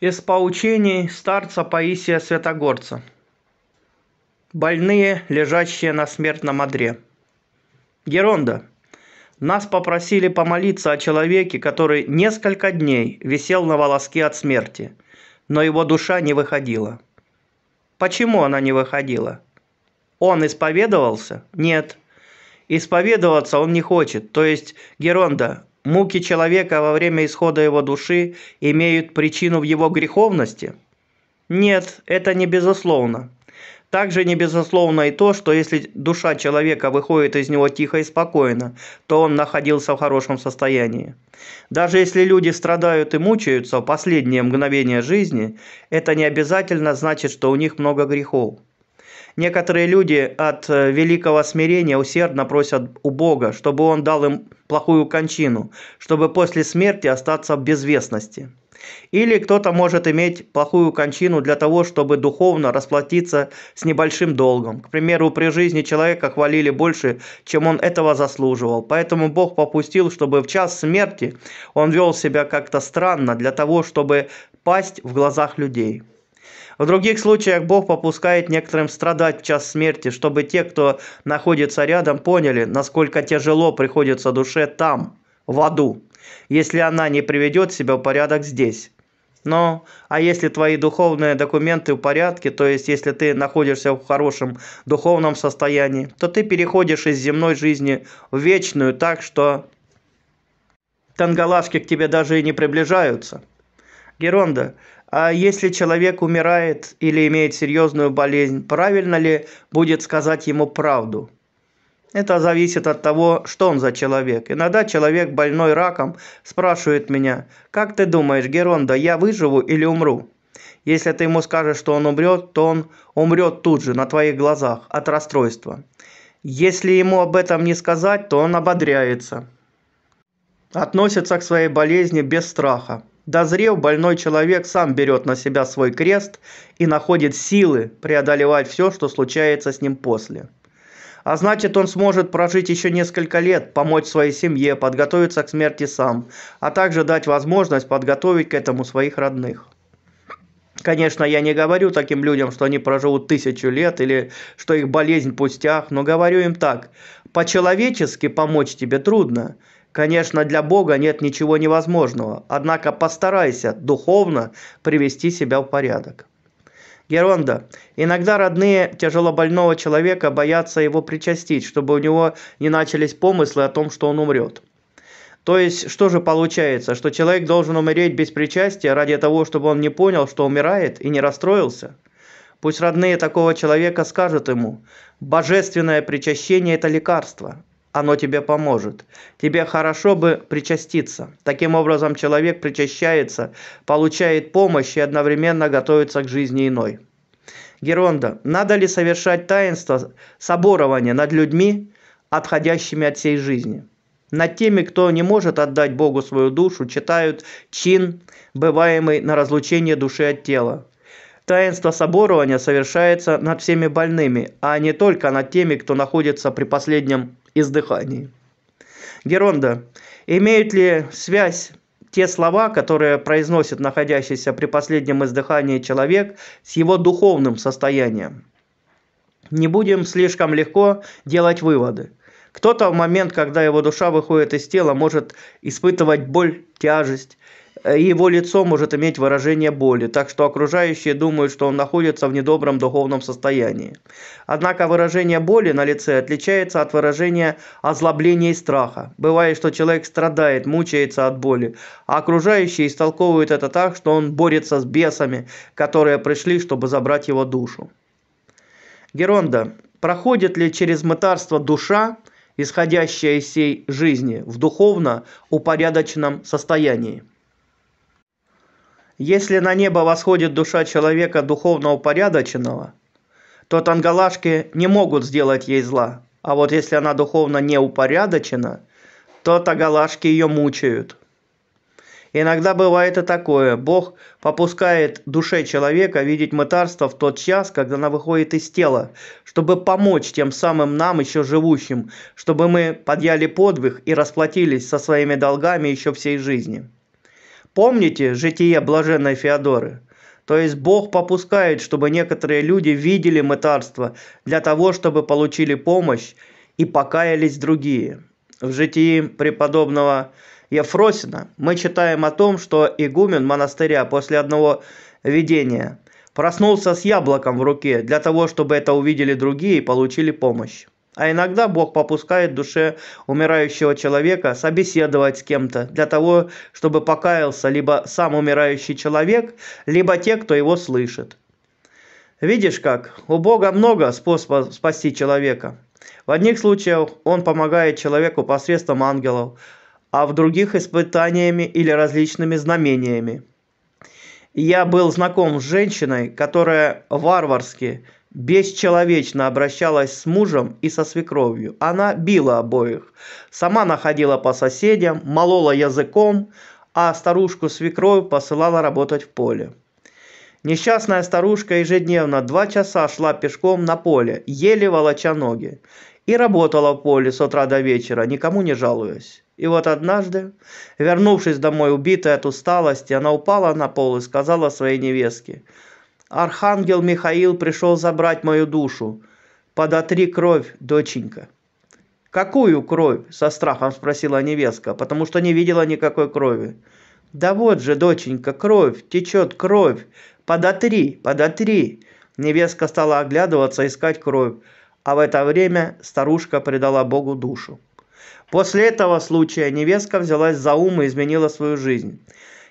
Из поучений старца Паисия Святогорца. Больные, лежащие на смертном одре. Геронда, нас попросили помолиться о человеке, который несколько дней висел на волоске от смерти, но его душа не выходила. Почему она не выходила? Он исповедовался? Нет. Исповедоваться он не хочет. То есть, Геронда, Муки человека во время исхода его души имеют причину в его греховности? Нет, это не безусловно. Также не безусловно и то, что если душа человека выходит из него тихо и спокойно, то он находился в хорошем состоянии. Даже если люди страдают и мучаются в последние мгновения жизни, это не обязательно значит, что у них много грехов. Некоторые люди от э, великого смирения усердно просят у Бога, чтобы он дал им плохую кончину, чтобы после смерти остаться в безвестности. Или кто-то может иметь плохую кончину для того, чтобы духовно расплатиться с небольшим долгом. К примеру, при жизни человека хвалили больше, чем он этого заслуживал. Поэтому Бог попустил, чтобы в час смерти он вел себя как-то странно для того, чтобы пасть в глазах людей. В других случаях Бог попускает некоторым страдать в час смерти, чтобы те, кто находится рядом, поняли, насколько тяжело приходится душе там, в аду, если она не приведет себя в порядок здесь. Но, а если твои духовные документы в порядке, то есть если ты находишься в хорошем духовном состоянии, то ты переходишь из земной жизни в вечную так, что тангалашки к тебе даже и не приближаются. Геронда, а если человек умирает или имеет серьезную болезнь, правильно ли будет сказать ему правду? Это зависит от того, что он за человек. Иногда человек, больной раком, спрашивает меня, «Как ты думаешь, Геронда, я выживу или умру?» Если ты ему скажешь, что он умрет, то он умрет тут же, на твоих глазах, от расстройства. Если ему об этом не сказать, то он ободряется. Относится к своей болезни без страха. Дозрев больной человек сам берет на себя свой крест и находит силы преодолевать все, что случается с ним после. А значит, он сможет прожить еще несколько лет, помочь своей семье, подготовиться к смерти сам, а также дать возможность подготовить к этому своих родных. Конечно, я не говорю таким людям, что они проживут тысячу лет или что их болезнь пустях, но говорю им так, по-человечески помочь тебе трудно, Конечно, для Бога нет ничего невозможного, однако постарайся духовно привести себя в порядок. Геронда. Иногда родные тяжелобольного человека боятся его причастить, чтобы у него не начались помыслы о том, что он умрет. То есть, что же получается, что человек должен умереть без причастия ради того, чтобы он не понял, что умирает и не расстроился? Пусть родные такого человека скажут ему, божественное причащение – это лекарство, оно тебе поможет. Тебе хорошо бы причаститься. Таким образом, человек причащается, получает помощь и одновременно готовится к жизни иной. Геронда, надо ли совершать таинство соборования над людьми, отходящими от всей жизни? Над теми, кто не может отдать Богу свою душу, читают чин, бываемый на разлучение души от тела. Таинство соборования совершается над всеми больными, а не только над теми, кто находится при последнем издыхании. Геронда, имеют ли связь те слова, которые произносит находящийся при последнем издыхании человек с его духовным состоянием? Не будем слишком легко делать выводы. Кто-то в момент, когда его душа выходит из тела, может испытывать боль, тяжесть, Э, его лицо может иметь выражение боли, так что окружающие думают, что он находится в недобром духовном состоянии. Однако выражение боли на лице отличается от выражения озлобления и страха. Бывает, что человек страдает, мучается от боли, а окружающие истолковывают это так, что он борется с бесами, которые пришли, чтобы забрать его душу. Геронда, проходит ли через мытарство душа, исходящая из всей жизни, в духовно упорядоченном состоянии? Если на небо восходит душа человека духовно упорядоченного, то тангалашки не могут сделать ей зла. А вот если она духовно не упорядочена, то тагалашки ее мучают. Иногда бывает и такое. Бог попускает душе человека видеть мытарство в тот час, когда она выходит из тела, чтобы помочь тем самым нам, еще живущим, чтобы мы подъяли подвиг и расплатились со своими долгами еще всей жизни. Помните житие блаженной Феодоры? То есть Бог попускает, чтобы некоторые люди видели мытарство для того, чтобы получили помощь и покаялись другие. В житии преподобного Ефросина мы читаем о том, что игумен монастыря после одного видения проснулся с яблоком в руке для того, чтобы это увидели другие и получили помощь. А иногда Бог попускает душе умирающего человека собеседовать с кем-то для того, чтобы покаялся либо сам умирающий человек, либо те, кто его слышит. Видишь как, у Бога много способов спасти человека. В одних случаях он помогает человеку посредством ангелов, а в других испытаниями или различными знамениями. Я был знаком с женщиной, которая варварски – бесчеловечно обращалась с мужем и со свекровью. Она била обоих. Сама находила по соседям, молола языком, а старушку свекровь посылала работать в поле. Несчастная старушка ежедневно два часа шла пешком на поле, еле волоча ноги, и работала в поле с утра до вечера, никому не жалуясь. И вот однажды, вернувшись домой убитая от усталости, она упала на пол и сказала своей невестке – Архангел Михаил пришел забрать мою душу. Подотри кровь, доченька». «Какую кровь?» – со страхом спросила невестка, потому что не видела никакой крови. «Да вот же, доченька, кровь, течет кровь. Подотри, подотри!» Невестка стала оглядываться, искать кровь, а в это время старушка предала Богу душу. После этого случая невестка взялась за ум и изменила свою жизнь.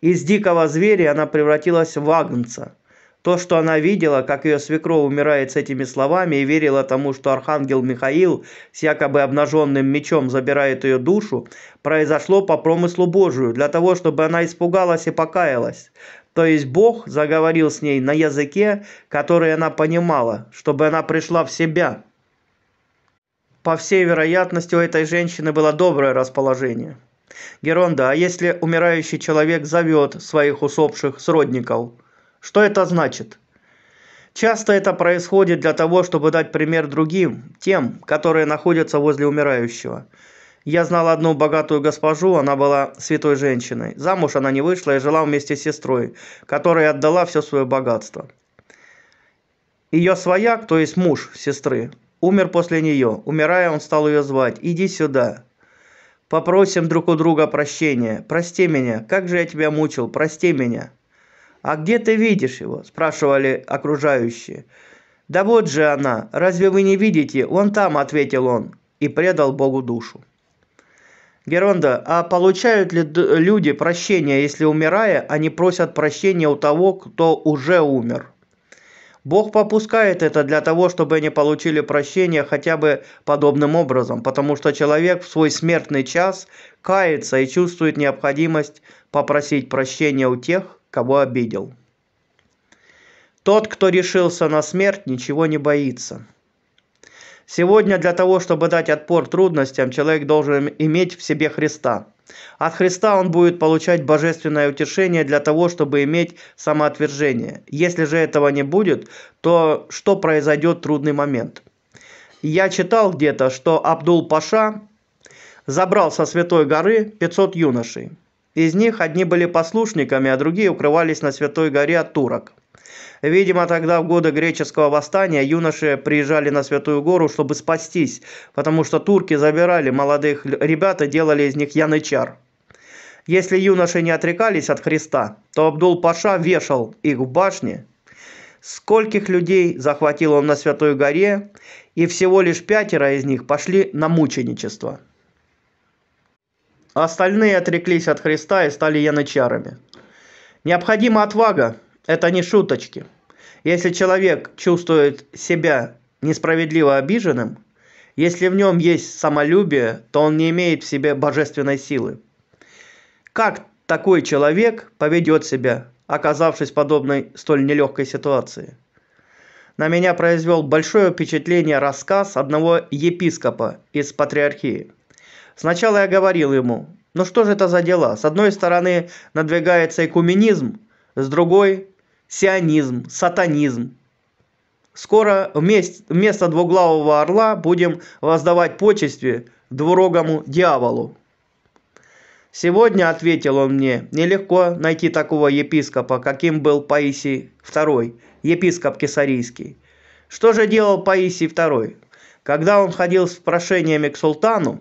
Из дикого зверя она превратилась в агнца – то, что она видела, как ее свекро умирает с этими словами и верила тому, что архангел Михаил с якобы обнаженным мечом забирает ее душу, произошло по промыслу Божию, для того, чтобы она испугалась и покаялась. То есть Бог заговорил с ней на языке, который она понимала, чтобы она пришла в себя. По всей вероятности, у этой женщины было доброе расположение. Геронда, а если умирающий человек зовет своих усопших сродников – что это значит? Часто это происходит для того, чтобы дать пример другим, тем, которые находятся возле умирающего. Я знал одну богатую госпожу, она была святой женщиной. Замуж она не вышла и жила вместе с сестрой, которая отдала все свое богатство. Ее свояк, то есть муж сестры, умер после нее. Умирая, он стал ее звать «Иди сюда». Попросим друг у друга прощения. Прости меня, как же я тебя мучил, прости меня. «А где ты видишь его?» – спрашивали окружающие. «Да вот же она! Разве вы не видите? Вон там!» – ответил он и предал Богу душу. Геронда, а получают ли люди прощение, если умирая, они просят прощения у того, кто уже умер? Бог попускает это для того, чтобы они получили прощение хотя бы подобным образом, потому что человек в свой смертный час кается и чувствует необходимость попросить прощения у тех, кого обидел. Тот, кто решился на смерть, ничего не боится. Сегодня для того, чтобы дать отпор трудностям, человек должен иметь в себе Христа. От Христа он будет получать божественное утешение для того, чтобы иметь самоотвержение. Если же этого не будет, то что произойдет трудный момент? Я читал где-то, что Абдул-Паша забрал со Святой горы 500 юношей – из них одни были послушниками, а другие укрывались на Святой горе от турок. Видимо, тогда в годы греческого восстания юноши приезжали на Святую гору, чтобы спастись, потому что турки забирали молодых ребят и делали из них янычар. Если юноши не отрекались от Христа, то Абдул-Паша вешал их в башне. Скольких людей захватил он на Святой горе, и всего лишь пятеро из них пошли на мученичество. Остальные отреклись от Христа и стали янычарами. Необходима отвага, это не шуточки. Если человек чувствует себя несправедливо обиженным, если в нем есть самолюбие, то он не имеет в себе божественной силы. Как такой человек поведет себя, оказавшись в подобной столь нелегкой ситуации? На меня произвел большое впечатление рассказ одного епископа из патриархии – Сначала я говорил ему, ну что же это за дела? С одной стороны надвигается экуменизм, с другой – сионизм, сатанизм. Скоро вместо двуглавого орла будем воздавать почести двурогому дьяволу. Сегодня, ответил он мне, нелегко найти такого епископа, каким был Паисий II, епископ Кесарийский. Что же делал Паисий II? Когда он ходил с прошениями к султану,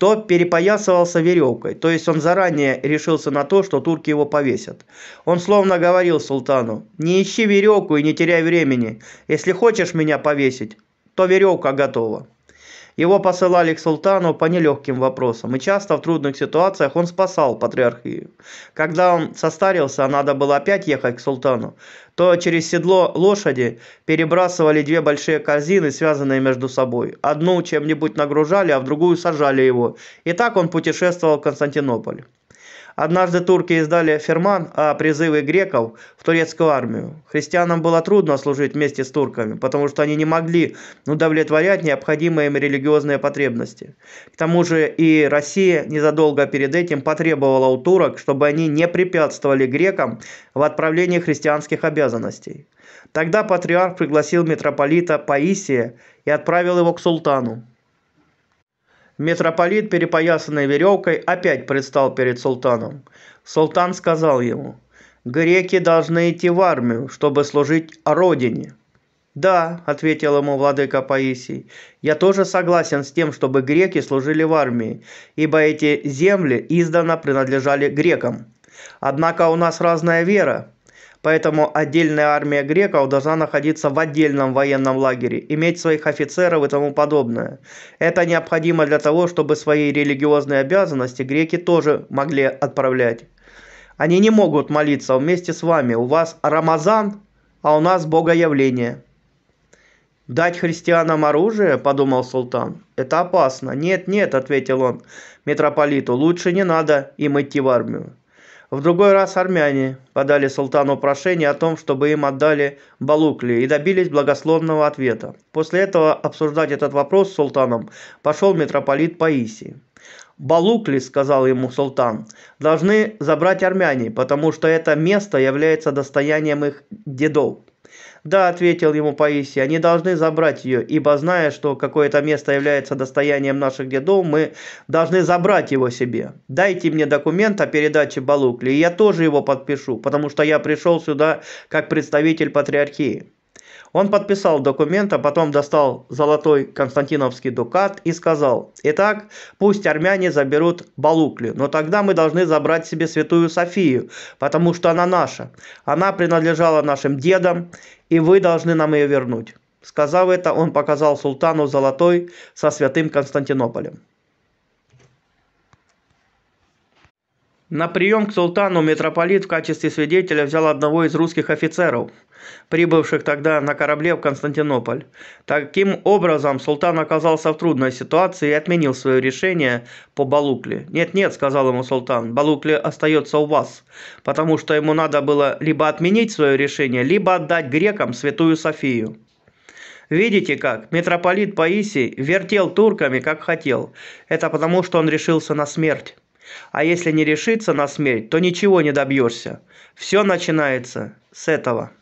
то перепоясывался веревкой, то есть он заранее решился на то, что турки его повесят. Он словно говорил султану, не ищи веревку и не теряй времени, если хочешь меня повесить, то веревка готова. Его посылали к султану по нелегким вопросам, и часто в трудных ситуациях он спасал патриархию. Когда он состарился, а надо было опять ехать к султану, то через седло лошади перебрасывали две большие корзины, связанные между собой. Одну чем-нибудь нагружали, а в другую сажали его. И так он путешествовал в Константинополь. Однажды турки издали ферман о призыве греков в турецкую армию. Христианам было трудно служить вместе с турками, потому что они не могли удовлетворять необходимые им религиозные потребности. К тому же и Россия незадолго перед этим потребовала у турок, чтобы они не препятствовали грекам в отправлении христианских обязанностей. Тогда патриарх пригласил митрополита Паисия и отправил его к султану. Митрополит, перепоясанный веревкой, опять предстал перед султаном. Султан сказал ему, «Греки должны идти в армию, чтобы служить родине». «Да», – ответил ему владыка Паисий, – «я тоже согласен с тем, чтобы греки служили в армии, ибо эти земли издавна принадлежали грекам. Однако у нас разная вера, Поэтому отдельная армия греков должна находиться в отдельном военном лагере, иметь своих офицеров и тому подобное. Это необходимо для того, чтобы свои религиозные обязанности греки тоже могли отправлять. Они не могут молиться вместе с вами. У вас Рамазан, а у нас Богоявление. «Дать христианам оружие?» – подумал султан. «Это опасно». «Нет, нет», – ответил он митрополиту, – «лучше не надо им идти в армию». В другой раз армяне подали султану прошение о том, чтобы им отдали Балукли, и добились благословного ответа. После этого обсуждать этот вопрос с султаном пошел митрополит Паисий. Балукли, сказал ему султан, должны забрать армяне, потому что это место является достоянием их дедов. «Да», — ответил ему Паисий, — «они должны забрать ее, ибо, зная, что какое-то место является достоянием наших дедов, мы должны забрать его себе. Дайте мне документ о передаче Балукли, и я тоже его подпишу, потому что я пришел сюда как представитель патриархии». Он подписал документ, а потом достал золотой константиновский дукат и сказал, «Итак, пусть армяне заберут Балукли, но тогда мы должны забрать себе Святую Софию, потому что она наша. Она принадлежала нашим дедам, и вы должны нам ее вернуть». Сказав это, он показал султану золотой со святым Константинополем. На прием к султану митрополит в качестве свидетеля взял одного из русских офицеров, прибывших тогда на корабле в Константинополь. Таким образом, султан оказался в трудной ситуации и отменил свое решение по Балукле. «Нет-нет», — сказал ему султан, — «Балукле остается у вас, потому что ему надо было либо отменить свое решение, либо отдать грекам Святую Софию». Видите как, митрополит Паисий вертел турками, как хотел. Это потому, что он решился на смерть. А если не решиться на смерть, то ничего не добьешься. Все начинается с этого.